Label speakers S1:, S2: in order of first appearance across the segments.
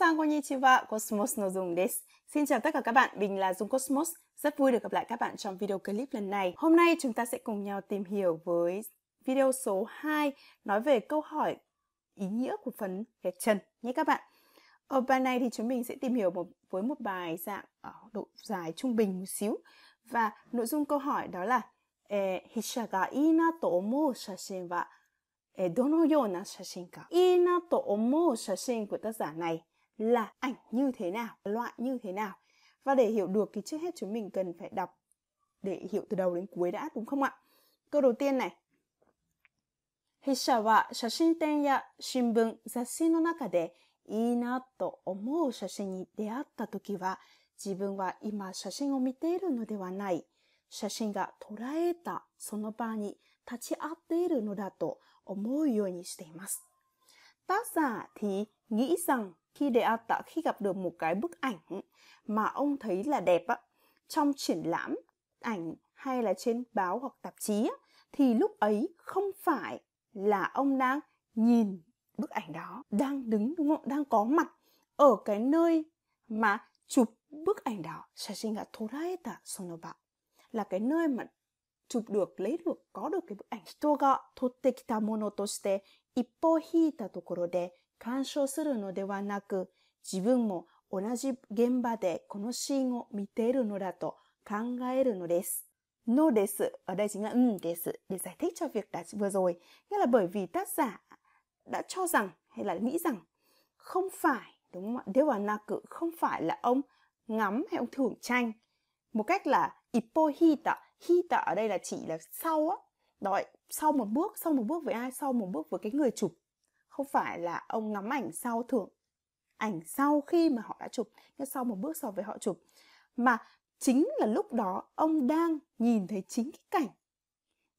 S1: Mina Xin chào tất cả các bạn, mình là Dung Cosmos. Rất vui được gặp lại các bạn trong video clip lần này. Hôm nay chúng ta sẽ cùng nhau tìm hiểu với video số 2 nói về câu hỏi ý nghĩa của phần gạch chân nhé các bạn. Ở bài này thì chúng mình sẽ tìm hiểu một, với một bài dạng ở ờ, độ dài trung bình một xíu và nội dung câu hỏi đó là Hishaga ina to omou shashin wa えどのような写真かいいなと思う写真 của tác giả này là ảnh như thế nào loại như thế nào và để hiểu được thì trước hết chúng mình cần phải đọc để hiểu từ đầu đến cuối đã đúng không ạ câu đầu tiên này 筆者は写真展や新聞、雑誌の中でいいなと思う写真に出会った時は自分は今写真を見ているのではない写真が捉えたその場に立ち会っているのだと思うようにしています。tác giả thì nghĩ rằng khi để tạ khi gặp được một cái bức ảnh mà ông thấy là đẹp á trong triển lãm ảnh hay là trên báo hoặc tạp chí á, thì lúc ấy không phải là ông đang nhìn bức ảnh đó đang đứng đúng không đang có mặt ở cái nơi mà chụp bức ảnh đó ta? Sono Sonoba là cái nơi mà chụp được lấy được có được cái bức ảnh Stoga Totekita Mono Toshite Ippo Hita Tokoro de 干渉するのではなく、自分も同じ現場でこのシーンを見ているのだと考えるのです。No des, ở đây chính là um thích cho việc đã vừa rồi. Nghĩa là bởi vì tác giả đã cho rằng hay là nghĩ rằng không phải, đúng không ạ? Dewanaku không phải là ông ngắm hay ông thưởng tranh. Một cách là ippo hita. Hita ở đây là chỉ là sau á. Đó, sau một bước, sau một bước với ai? Sau một bước với cái người chụp không phải là ông ngắm ảnh sau thưởng ảnh sau khi mà họ đã chụp nhưng sau một bước so với họ chụp mà chính là lúc đó ông đang nhìn thấy chính cái cảnh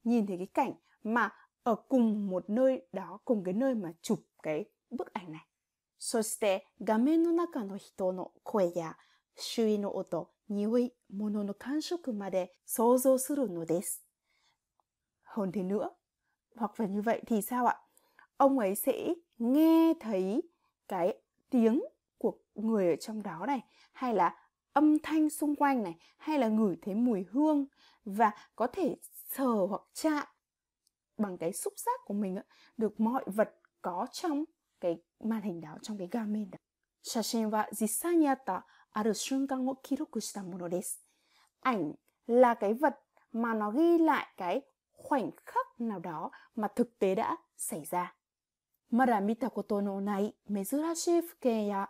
S1: nhìn thấy cái cảnh mà ở cùng một nơi đó cùng cái nơi mà chụp cái bức ảnh này そして画面の中の人の声や周囲の音、匂い、物の感触まで想像するのです。Hơn thế nữa, hoặc là như vậy thì sao ạ? ông ấy sẽ nghe thấy cái tiếng của người ở trong đó này hay là âm thanh xung quanh này hay là ngửi thấy mùi hương và có thể sờ hoặc chạm bằng cái xúc giác của mình được mọi vật có trong cái màn hình đó trong cái gamen đó. 写真は実際にあったある瞬間を記録したものです。Ảnh là cái vật mà nó ghi lại cái khoảnh khắc nào đó mà thực tế đã xảy ra. まだ見たことのない珍しい風景や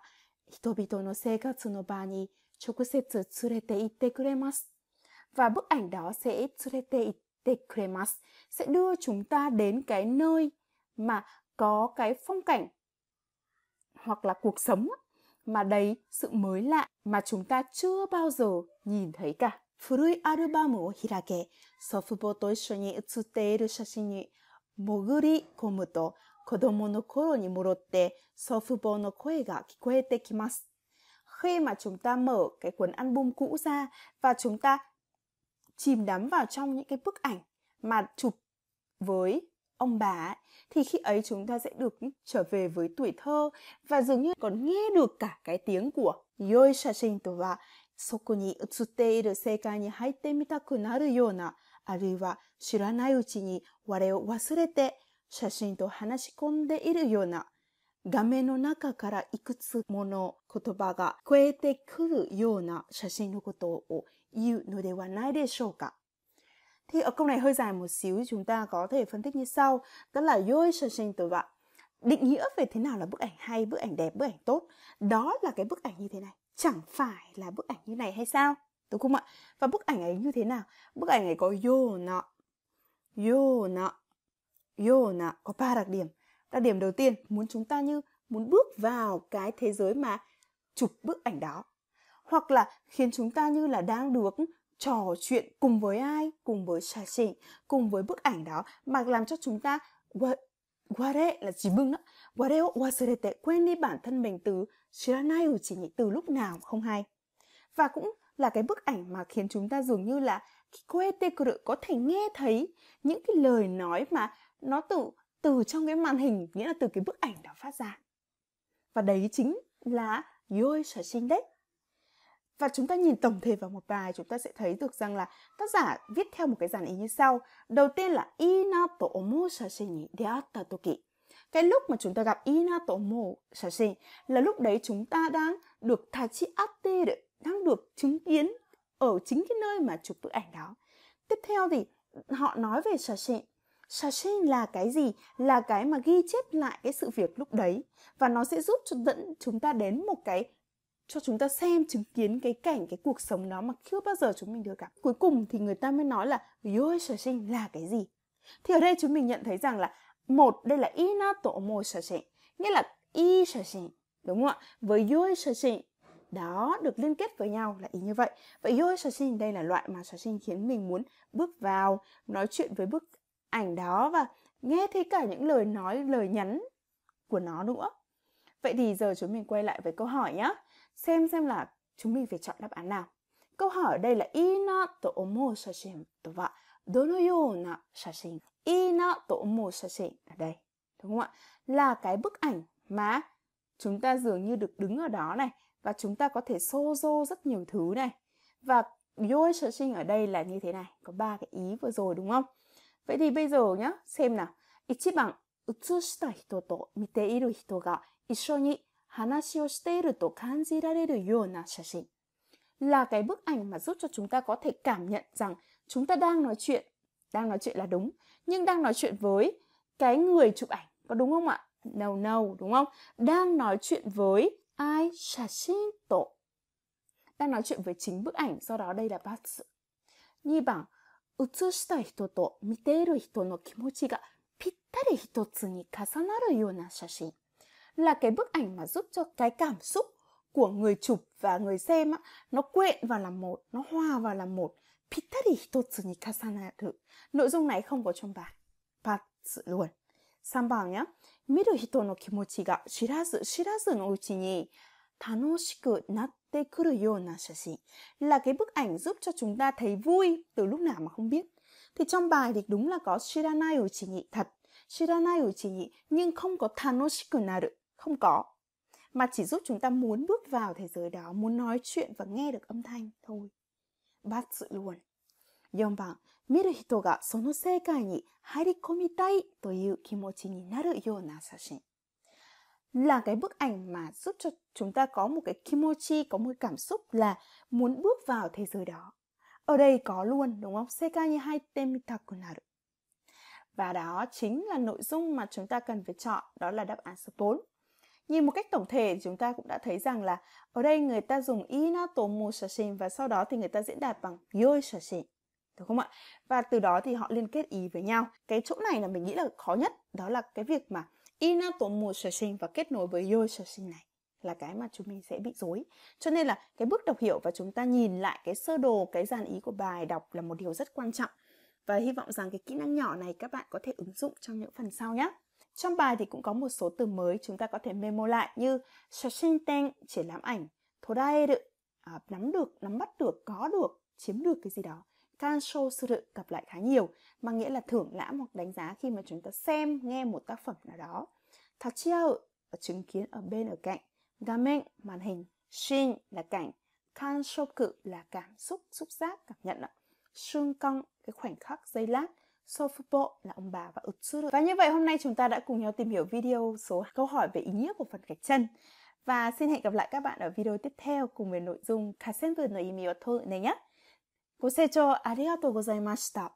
S1: 人々の生活の場に直接連れて行ってくれます。Và bức ảnh đó sẽ 連れて行ってくれます。sẽ đưa chúng ta đến cái nơi mà có cái phong cảnh hoặc là cuộc sống mà đầy sự mới lạ mà chúng ta chưa bao giờ nhìn thấy cả. 古いアルバムを開け、祖父母と一緒に写っている写真に潜り込むと、子供の頃に戻って祖父母の声が聞こえてきます。Khi mà chúng ta mở cái cuốn album cũ ra và chúng ta chìm đắm vào trong những cái bức ảnh mà chụp với ông bà ấy, thì khi ấy chúng ta sẽ được trở về với tuổi thơ và dường như còn nghe được cả cái tiếng của Yoi Shashin to wa soko ni utsutte iru seikai ni haite mitaku naru yona あるいは知らないうちに我を忘れて à, 写真と話し込んでいるような画面の中からいくつもの言葉が超えてくるような写真のことを言うのではないでしょうか。Thì ở câu này hơi dài một xíu chúng ta có thể phân tích như sau, đó là yoi shashin to wa. Định nghĩa về thế nào là bức ảnh hay, bức ảnh đẹp, bức ảnh tốt, đó là cái bức ảnh như thế này. Chẳng phải là bức ảnh như này hay sao? Đúng không ạ? Và bức ảnh ấy như thế nào? Bức ảnh ấy có yo nọ, yo nọ, Yo nè, có ba đặc điểm. Đặc điểm đầu tiên muốn chúng ta như muốn bước vào cái thế giới mà chụp bức ảnh đó hoặc là khiến chúng ta như là đang được trò chuyện cùng với ai, cùng với trà xỉ, cùng với bức ảnh đó mà làm cho chúng ta ware là chỉ bưng đó. Ware o wasurete quên đi bản thân mình từ nay chỉ nhỉ từ lúc nào không hay. Và cũng là cái bức ảnh mà khiến chúng ta dường như là koete kuru có thể nghe thấy những cái lời nói mà nó tự từ trong cái màn hình nghĩa là từ cái bức ảnh đó phát ra và đấy chính là yoi sở sinh đấy và chúng ta nhìn tổng thể vào một bài chúng ta sẽ thấy được rằng là tác giả viết theo một cái dàn ý như sau đầu tiên là ina to omo shashin ni deatta toki cái lúc mà chúng ta gặp ina to omo sinh là lúc đấy chúng ta đang được tachi atte đang được chứng kiến ở chính cái nơi mà chụp bức ảnh đó tiếp theo thì họ nói về sở sinh Sachin là cái gì? Là cái mà ghi chép lại cái sự việc lúc đấy và nó sẽ giúp cho dẫn chúng ta đến một cái cho chúng ta xem chứng kiến cái cảnh cái cuộc sống đó mà chưa bao giờ chúng mình được gặp. Cuối cùng thì người ta mới nói là Yoi Sachin là cái gì? Thì ở đây chúng mình nhận thấy rằng là một đây là Inato Omo Sachin, nghĩa là I Sachin, đúng không ạ? Với Yoi Sachin đó được liên kết với nhau là ý như vậy. Vậy Yoi Sachin đây là loại mà Sachin khiến mình muốn bước vào nói chuyện với bước ảnh đó và nghe thấy cả những lời nói lời nhắn của nó nữa vậy thì giờ chúng mình quay lại với câu hỏi nhé xem xem là chúng mình phải chọn đáp án nào câu hỏi ở đây là ina to omo shashin to shashin ina to shashin ở đây đúng không ạ là cái bức ảnh mà chúng ta dường như được đứng ở đó này và chúng ta có thể xô xô rất nhiều thứ này và yoi shashin ở đây là như thế này có ba cái ý vừa rồi đúng không Vậy thì bây giờ nhá, xem nào. 1番、映した人と見ている人が一緒に話をしていると感じられるような写真 là cái bức ảnh mà giúp cho chúng ta có thể cảm nhận rằng chúng ta đang nói chuyện, đang nói chuyện là đúng, nhưng đang nói chuyện với cái người chụp ảnh, có đúng không ạ? No, no, đúng không? Đang nói chuyện với ai shashin to. Đang nói chuyện với chính bức ảnh, do đó đây là past. Nhi bảng. 映した人と見ている人の気持ちがぴったり一つに重なるような写真 là cái bức ảnh mà giúp cho cái cảm xúc của người chụp và người xem á, nó quyện vào làm một, nó hòa vào làm một. Pittari hitotsu ni kasanaru. Nội dung này không có trong bản. Patsu luôn. 3番や、見る人の気持ちが知らず知らずのうちに楽しくなっ Là cái bức ảnh giúp cho chúng ta thấy vui từ lúc nào mà không biết. Thì trong bài thì đúng là có shiranai chỉ nhị thật, shiranai chỉ nhị nhưng không có tanoshiku naru, không có. Mà chỉ giúp chúng ta muốn bước vào thế giới đó, muốn nói chuyện và nghe được âm thanh thôi. Bắt sự luôn. 4番、見る人がその世界に入り込みたいという気持ちになるような写真。là cái bức ảnh mà giúp cho chúng ta có một cái kimochi, có một cái cảm xúc là muốn bước vào thế giới đó. Ở đây có luôn, đúng không? Sekai ni haite mitakunaru. Và đó chính là nội dung mà chúng ta cần phải chọn, đó là đáp án số 4. Nhìn một cách tổng thể chúng ta cũng đã thấy rằng là ở đây người ta dùng Inato mu shashin và sau đó thì người ta diễn đạt bằng yoi shashin. Đúng không ạ? Và từ đó thì họ liên kết ý với nhau. Cái chỗ này là mình nghĩ là khó nhất, đó là cái việc mà Inatomo sửa sinh và kết nối với yo sửa này là cái mà chúng mình sẽ bị dối. Cho nên là cái bước đọc hiểu và chúng ta nhìn lại cái sơ đồ, cái dàn ý của bài đọc là một điều rất quan trọng. Và hy vọng rằng cái kỹ năng nhỏ này các bạn có thể ứng dụng trong những phần sau nhé. Trong bài thì cũng có một số từ mới chúng ta có thể memo lại như shashinten triển lãm ảnh, toraeru à, nắm được, nắm bắt được, có được, chiếm được cái gì đó. Kansho suru gặp lại khá nhiều, mang nghĩa là thưởng lãm hoặc đánh giá khi mà chúng ta xem, nghe một tác phẩm nào đó thật chiao là chứng kiến ở bên ở cạnh, gamen màn hình, shin là cảnh, kan cự là cảm xúc, xúc giác, cảm nhận ạ. Sương cái khoảnh khắc, giây lát, Sofubo là ông bà và Utsuru. Và như vậy hôm nay chúng ta đã cùng nhau tìm hiểu video số câu hỏi về ý nghĩa của phần gạch chân. Và xin hẹn gặp lại các bạn ở video tiếp theo cùng về nội dung Kasenbu no imi wa to này nhé. ご清聴ありがとうございました。